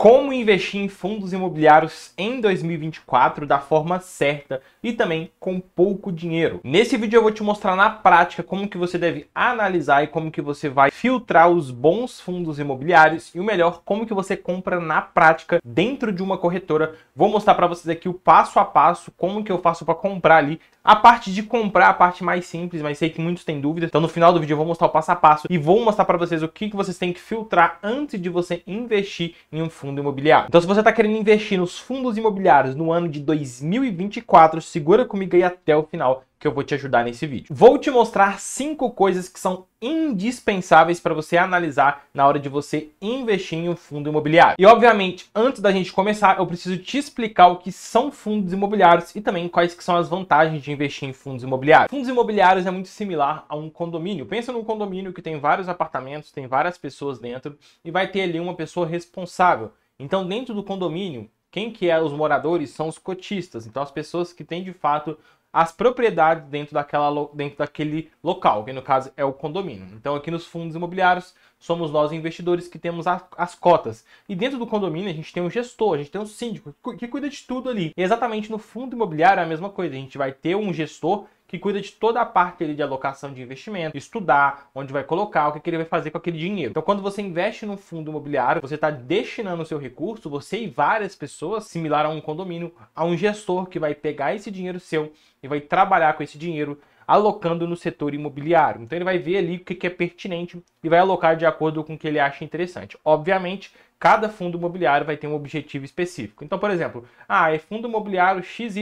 como investir em fundos imobiliários em 2024 da forma certa e também com pouco dinheiro. Nesse vídeo eu vou te mostrar na prática como que você deve analisar e como que você vai filtrar os bons fundos imobiliários e o melhor, como que você compra na prática dentro de uma corretora. Vou mostrar para vocês aqui o passo a passo, como que eu faço para comprar ali. A parte de comprar, é a parte mais simples, mas sei que muitos têm dúvida. Então no final do vídeo eu vou mostrar o passo a passo e vou mostrar para vocês o que, que vocês têm que filtrar antes de você investir em um fundo fundo imobiliário. Então se você está querendo investir nos fundos imobiliários no ano de 2024, segura comigo aí até o final que eu vou te ajudar nesse vídeo. Vou te mostrar cinco coisas que são indispensáveis para você analisar na hora de você investir em um fundo imobiliário. E obviamente, antes da gente começar, eu preciso te explicar o que são fundos imobiliários e também quais que são as vantagens de investir em fundos imobiliários. Fundos imobiliários é muito similar a um condomínio. Pensa num condomínio que tem vários apartamentos, tem várias pessoas dentro e vai ter ali uma pessoa responsável então, dentro do condomínio, quem que é os moradores são os cotistas. Então, as pessoas que têm de fato as propriedades dentro, daquela, dentro daquele local, que no caso é o condomínio. Então, aqui nos fundos imobiliários, somos nós investidores que temos a, as cotas. E dentro do condomínio, a gente tem um gestor, a gente tem um síndico que cuida de tudo ali. E exatamente no fundo imobiliário é a mesma coisa, a gente vai ter um gestor que cuida de toda a parte ali de alocação de investimento, estudar onde vai colocar, o que, que ele vai fazer com aquele dinheiro. Então, quando você investe num fundo imobiliário, você está destinando o seu recurso, você e várias pessoas, similar a um condomínio, a um gestor que vai pegar esse dinheiro seu e vai trabalhar com esse dinheiro alocando no setor imobiliário. Então ele vai ver ali o que é pertinente e vai alocar de acordo com o que ele acha interessante. Obviamente cada fundo imobiliário vai ter um objetivo específico. Então, por exemplo, ah, é fundo imobiliário XYZ,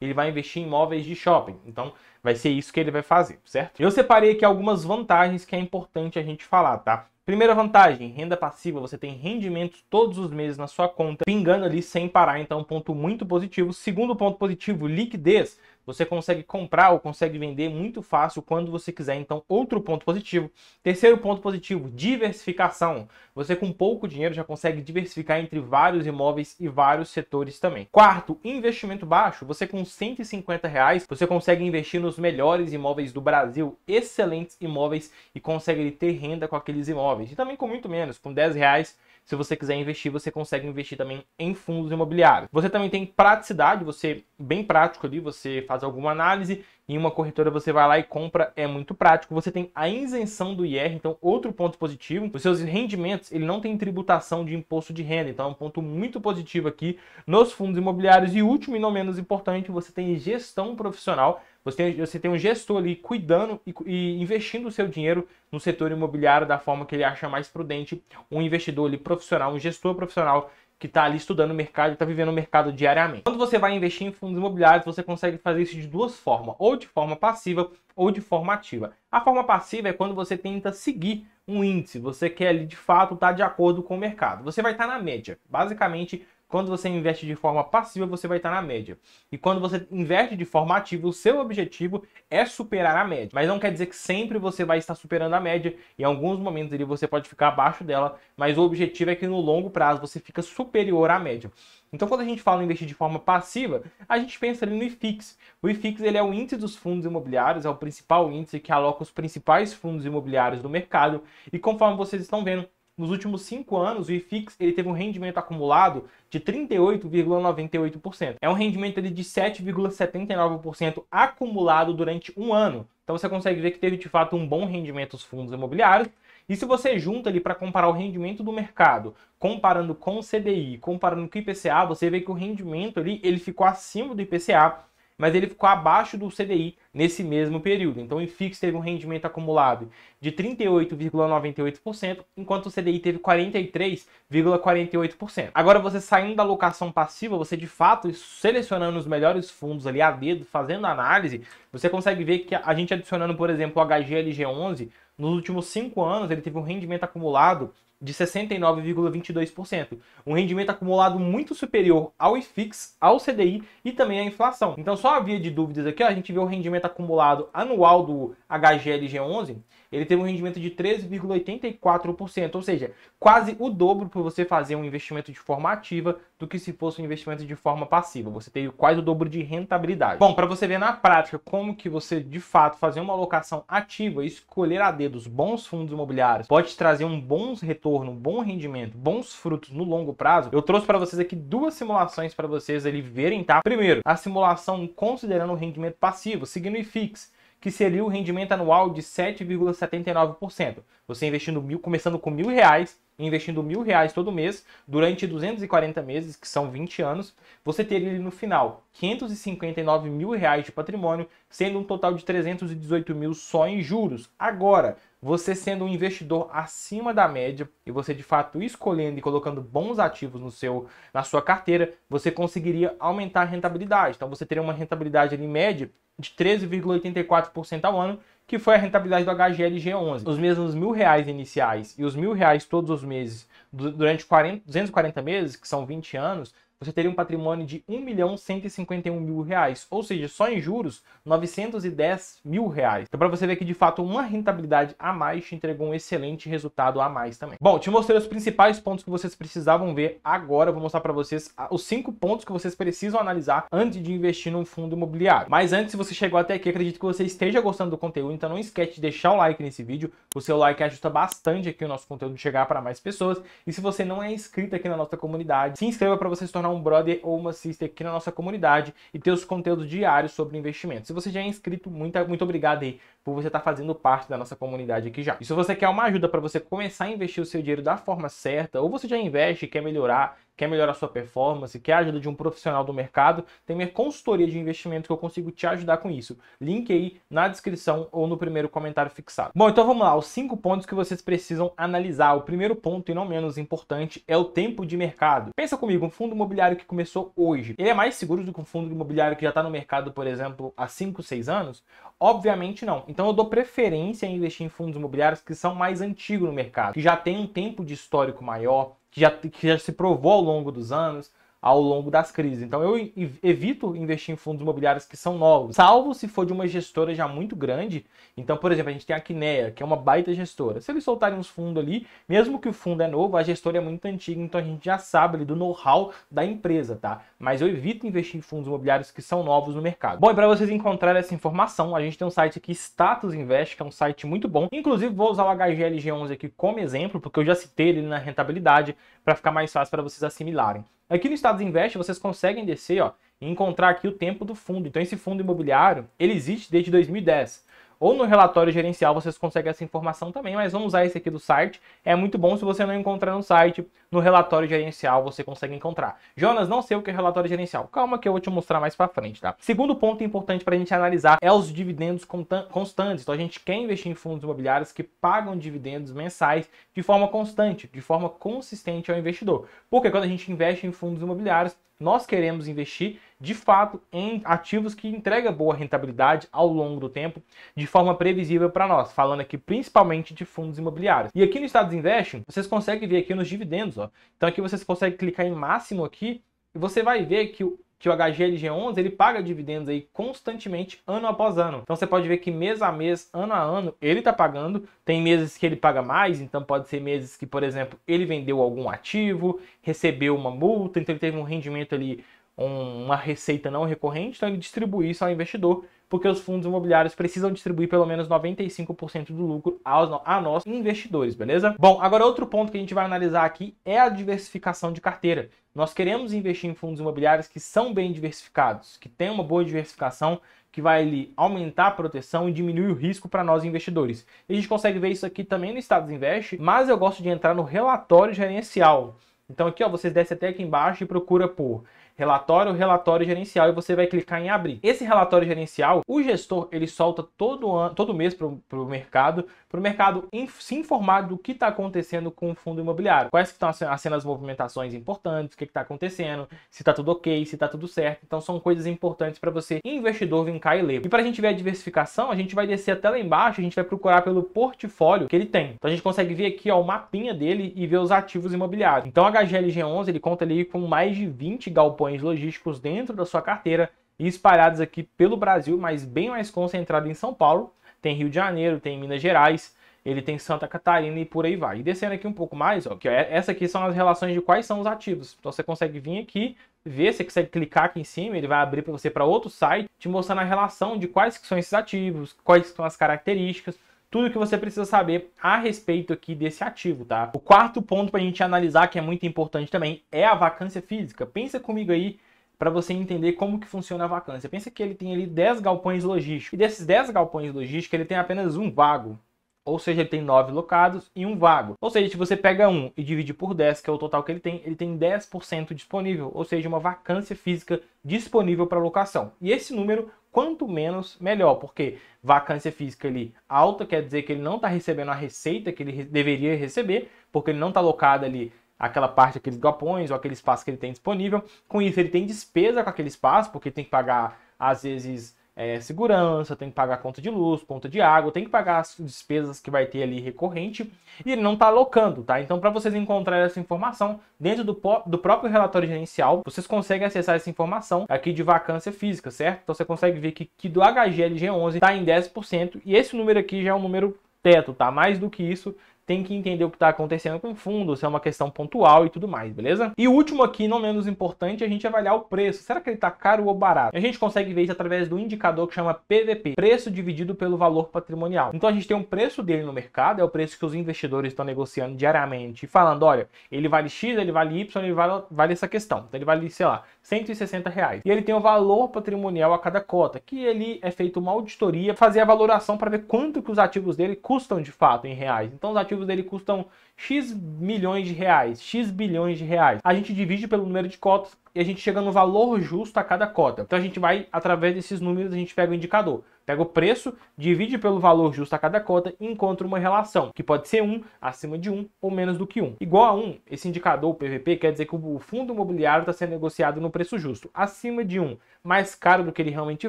ele vai investir em imóveis de shopping. Então, vai ser isso que ele vai fazer, certo? Eu separei aqui algumas vantagens que é importante a gente falar, tá? Primeira vantagem, renda passiva, você tem rendimentos todos os meses na sua conta, pingando ali sem parar, então um ponto muito positivo. Segundo ponto positivo, liquidez. Você consegue comprar ou consegue vender muito fácil quando você quiser. Então, outro ponto positivo. Terceiro ponto positivo, diversificação. Você com pouco dinheiro já consegue diversificar entre vários imóveis e vários setores também. Quarto, investimento baixo. Você com 150 reais, você consegue investir nos melhores imóveis do Brasil, excelentes imóveis e consegue ter renda com aqueles imóveis. E também com muito menos, com 10 reais se você quiser investir, você consegue investir também em fundos imobiliários. Você também tem praticidade, você bem prático ali, você faz alguma análise, em uma corretora você vai lá e compra, é muito prático. Você tem a isenção do IR, então outro ponto positivo. Os seus rendimentos, ele não tem tributação de imposto de renda, então é um ponto muito positivo aqui nos fundos imobiliários. E último e não menos importante, você tem gestão profissional. Você tem, você tem um gestor ali cuidando e, e investindo o seu dinheiro no setor imobiliário da forma que ele acha mais prudente. Um investidor ali profissional, um gestor profissional que está ali estudando o mercado, está vivendo o mercado diariamente. Quando você vai investir em fundos imobiliários, você consegue fazer isso de duas formas, ou de forma passiva ou de forma ativa. A forma passiva é quando você tenta seguir um índice, você quer ali de fato estar tá de acordo com o mercado. Você vai estar tá na média. Basicamente, quando você investe de forma passiva, você vai estar na média. E quando você investe de forma ativa, o seu objetivo é superar a média. Mas não quer dizer que sempre você vai estar superando a média. Em alguns momentos ali você pode ficar abaixo dela, mas o objetivo é que no longo prazo você fica superior à média. Então, quando a gente fala em investir de forma passiva, a gente pensa ali no IFIX. O IFIX ele é o índice dos fundos imobiliários, é o principal índice que aloca os principais fundos imobiliários do mercado. E conforme vocês estão vendo, nos últimos cinco anos o IFIX ele teve um rendimento acumulado de 38,98%. É um rendimento ali, de 7,79% acumulado durante um ano. Então você consegue ver que teve de fato um bom rendimento os fundos imobiliários. E se você junta ali para comparar o rendimento do mercado, comparando com o CDI, comparando com o IPCA, você vê que o rendimento ali ele ficou acima do IPCA mas ele ficou abaixo do CDI nesse mesmo período. Então o IFIX teve um rendimento acumulado de 38,98%, enquanto o CDI teve 43,48%. Agora você saindo da alocação passiva, você de fato selecionando os melhores fundos ali a dedo, fazendo análise, você consegue ver que a gente adicionando, por exemplo, o HGLG11, nos últimos cinco anos ele teve um rendimento acumulado de 69,22%, um rendimento acumulado muito superior ao IFIX, ao CDI e também à inflação. Então, só havia de dúvidas aqui, ó, a gente vê o rendimento acumulado anual do HGLG11 ele teve um rendimento de 13,84%, ou seja, quase o dobro para você fazer um investimento de forma ativa do que se fosse um investimento de forma passiva. Você teve quase o dobro de rentabilidade. Bom, para você ver na prática como que você de fato fazer uma alocação ativa, escolher a dedo dos bons fundos imobiliários, pode trazer um bom retorno, um bom rendimento, bons frutos no longo prazo. Eu trouxe para vocês aqui duas simulações para vocês ali verem, tá? Primeiro, a simulação considerando o rendimento passivo, signo e fix que seria o rendimento anual de 7,79%. Você investindo mil, começando com mil reais, investindo mil reais todo mês, durante 240 meses, que são 20 anos, você teria no final 559 mil reais de patrimônio, sendo um total de 318 mil só em juros. Agora, você sendo um investidor acima da média e você de fato escolhendo e colocando bons ativos no seu, na sua carteira, você conseguiria aumentar a rentabilidade. Então você teria uma rentabilidade ali média de 13,84% ao ano, que foi a rentabilidade do HGLG11. Os mesmos mil reais iniciais e os mil reais todos os meses durante 40, 240 meses, que são 20 anos, você teria um patrimônio de 1 milhão 151 mil reais, ou seja, só em juros 910 mil reais. Então para você ver que de fato uma rentabilidade a mais te entregou um excelente resultado a mais também. Bom, te mostrei os principais pontos que vocês precisavam ver agora, eu vou mostrar para vocês os cinco pontos que vocês precisam analisar antes de investir num fundo imobiliário. Mas antes, se você chegou até aqui, acredito que você esteja gostando do conteúdo, então não esquece de deixar o like nesse vídeo, o seu like ajuda bastante aqui o nosso conteúdo chegar para mais pessoas. E se você não é inscrito aqui na nossa comunidade, se inscreva para você se tornar um brother ou uma sister aqui na nossa comunidade e ter os conteúdos diários sobre investimento. Se você já é inscrito, muito, muito obrigado aí por você estar tá fazendo parte da nossa comunidade aqui já. E se você quer uma ajuda para você começar a investir o seu dinheiro da forma certa, ou você já investe e quer melhorar, quer melhorar sua performance, quer a ajuda de um profissional do mercado, tem minha consultoria de investimento que eu consigo te ajudar com isso. Link aí na descrição ou no primeiro comentário fixado. Bom, então vamos lá, os cinco pontos que vocês precisam analisar. O primeiro ponto, e não menos importante, é o tempo de mercado. Pensa comigo, um fundo imobiliário que começou hoje, ele é mais seguro do que um fundo imobiliário que já está no mercado, por exemplo, há 5, 6 anos? Obviamente não. Então eu dou preferência a investir em fundos imobiliários que são mais antigos no mercado, que já tem um tempo de histórico maior, que já, que já se provou ao longo dos anos, ao longo das crises. Então eu evito investir em fundos imobiliários que são novos, salvo se for de uma gestora já muito grande. Então, por exemplo, a gente tem a Kinea, que é uma baita gestora. Se eles soltarem uns fundos ali, mesmo que o fundo é novo, a gestora é muito antiga, então a gente já sabe ali, do know-how da empresa, tá? Mas eu evito investir em fundos imobiliários que são novos no mercado. Bom, e para vocês encontrarem essa informação, a gente tem um site aqui, Status Invest, que é um site muito bom. Inclusive, vou usar o HGLG11 aqui como exemplo, porque eu já citei ele na rentabilidade, para ficar mais fácil para vocês assimilarem. Aqui no Estados Invest vocês conseguem descer ó, e encontrar aqui o tempo do fundo. Então esse fundo imobiliário, ele existe desde 2010 ou no relatório gerencial vocês conseguem essa informação também, mas vamos usar esse aqui do site. É muito bom se você não encontrar no site, no relatório gerencial você consegue encontrar. Jonas, não sei o que é relatório gerencial. Calma que eu vou te mostrar mais para frente, tá? Segundo ponto importante para a gente analisar é os dividendos constantes. Então a gente quer investir em fundos imobiliários que pagam dividendos mensais de forma constante, de forma consistente ao investidor. Porque quando a gente investe em fundos imobiliários, nós queremos investir de fato em ativos que entrega boa rentabilidade ao longo do tempo de forma previsível para nós, falando aqui principalmente de fundos imobiliários. E aqui no Estados Invest, vocês conseguem ver aqui nos dividendos, ó. Então aqui vocês conseguem clicar em máximo aqui e você vai ver que o que o HGLG11 ele paga dividendos aí constantemente ano após ano. Então você pode ver que mês a mês, ano a ano, ele está pagando. Tem meses que ele paga mais, então pode ser meses que, por exemplo, ele vendeu algum ativo, recebeu uma multa, então ele teve um rendimento ali uma receita não recorrente, então ele distribui isso ao investidor, porque os fundos imobiliários precisam distribuir pelo menos 95% do lucro aos, a nós investidores, beleza? Bom, agora outro ponto que a gente vai analisar aqui é a diversificação de carteira. Nós queremos investir em fundos imobiliários que são bem diversificados, que têm uma boa diversificação, que vai ali, aumentar a proteção e diminuir o risco para nós investidores. E a gente consegue ver isso aqui também no Estados Invest, mas eu gosto de entrar no relatório gerencial. Então aqui ó, vocês descem até aqui embaixo e procura por relatório, relatório gerencial e você vai clicar em abrir. Esse relatório gerencial, o gestor ele solta todo ano, todo mês para o mercado, para o mercado se informar do que está acontecendo com o fundo imobiliário, quais que estão as, as movimentações importantes, o que está acontecendo, se está tudo ok, se está tudo certo. Então são coisas importantes para você investidor vincar e ler. E para a gente ver a diversificação, a gente vai descer até lá embaixo, a gente vai procurar pelo portfólio que ele tem. Então a gente consegue ver aqui ó, o mapinha dele e ver os ativos imobiliários. Então a HGLG11 ele conta ali com mais de 20 galpões galpões logísticos dentro da sua carteira e espalhados aqui pelo Brasil, mas bem mais concentrado em São Paulo. Tem Rio de Janeiro, tem Minas Gerais, ele tem Santa Catarina e por aí vai. E descendo aqui um pouco mais, ó, que é, essa aqui são as relações de quais são os ativos. Então você consegue vir aqui, ver, você consegue clicar aqui em cima, ele vai abrir para você para outro site, te mostrando a relação de quais que são esses ativos, quais são as características tudo que você precisa saber a respeito aqui desse ativo, tá? O quarto ponto para a gente analisar, que é muito importante também, é a vacância física. Pensa comigo aí para você entender como que funciona a vacância. Pensa que ele tem ali 10 galpões logísticos. E desses 10 galpões logísticos, ele tem apenas um vago. Ou seja, ele tem 9 locados e um vago. Ou seja, se você pega um e divide por 10, que é o total que ele tem, ele tem 10% disponível, ou seja, uma vacância física disponível para locação. E esse número quanto menos melhor, porque vacância física ali alta quer dizer que ele não está recebendo a receita que ele deveria receber, porque ele não está alocado ali aquela parte, aqueles galpões ou aquele espaço que ele tem disponível. Com isso, ele tem despesa com aquele espaço, porque tem que pagar, às vezes, é, segurança, tem que pagar conta de luz, conta de água, tem que pagar as despesas que vai ter ali recorrente e ele não está alocando, tá? Então, para vocês encontrarem essa informação dentro do, do próprio relatório gerencial, vocês conseguem acessar essa informação aqui de vacância física, certo? Então, você consegue ver que, que do HGLG11 está em 10% e esse número aqui já é um número teto, tá? Mais do que isso, tem que entender o que está acontecendo com o fundo, se é uma questão pontual e tudo mais, beleza? E o último aqui, não menos importante, a gente avaliar o preço. Será que ele está caro ou barato? A gente consegue ver isso através do indicador que chama PVP, preço dividido pelo valor patrimonial. Então a gente tem um preço dele no mercado, é o preço que os investidores estão negociando diariamente, falando, olha, ele vale X, ele vale Y, ele vale, vale essa questão. Então ele vale, sei lá, 160 reais. E ele tem o valor patrimonial a cada cota, que ele é feito uma auditoria, fazer a valoração para ver quanto que os ativos dele custam de fato em reais. Então os ativos ativos dele custam X milhões de reais, X bilhões de reais. A gente divide pelo número de cotas e a gente chega no valor justo a cada cota. Então a gente vai, através desses números, a gente pega o indicador, pega o preço, divide pelo valor justo a cada cota e encontra uma relação, que pode ser 1, acima de 1 ou menos do que 1. Igual a 1, esse indicador, o PVP, quer dizer que o fundo imobiliário está sendo negociado no preço justo, acima de 1, mais caro do que ele realmente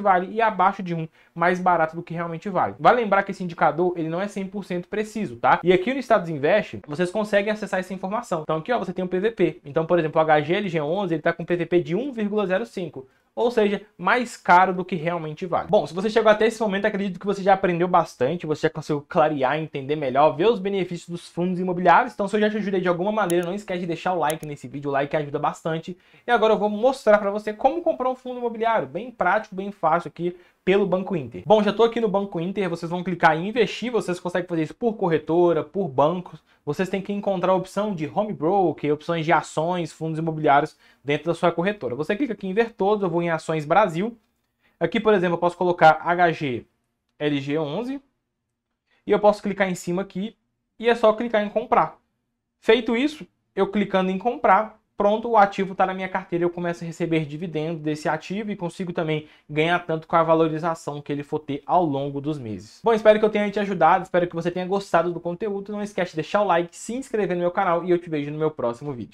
vale, e abaixo de 1, mais barato do que realmente vale. Vai vale lembrar que esse indicador, ele não é 100% preciso, tá? E aqui no Estados Invest, vocês conseguem acessar essa informação. Então aqui, ó, você tem o um PVP. Então, por exemplo, o HGLG11, ele está com PVP de 1,05 ou seja, mais caro do que realmente vale. Bom, se você chegou até esse momento, acredito que você já aprendeu bastante, você já conseguiu clarear, entender melhor, ver os benefícios dos fundos imobiliários. Então, se eu já te ajudei de alguma maneira, não esquece de deixar o like nesse vídeo, o like ajuda bastante. E agora eu vou mostrar para você como comprar um fundo imobiliário, bem prático, bem fácil aqui, pelo Banco Inter. Bom, já estou aqui no Banco Inter, vocês vão clicar em investir, vocês conseguem fazer isso por corretora, por bancos, vocês têm que encontrar a opção de home broker, opções de ações, fundos imobiliários dentro da sua corretora. Você clica aqui em ver todos, eu vou em ações Brasil. Aqui, por exemplo, eu posso colocar HG LG11 e eu posso clicar em cima aqui e é só clicar em comprar. Feito isso, eu clicando em comprar, pronto, o ativo está na minha carteira, eu começo a receber dividendo desse ativo e consigo também ganhar tanto com a valorização que ele for ter ao longo dos meses. Bom, espero que eu tenha te ajudado, espero que você tenha gostado do conteúdo. Não esquece de deixar o like, se inscrever no meu canal e eu te vejo no meu próximo vídeo.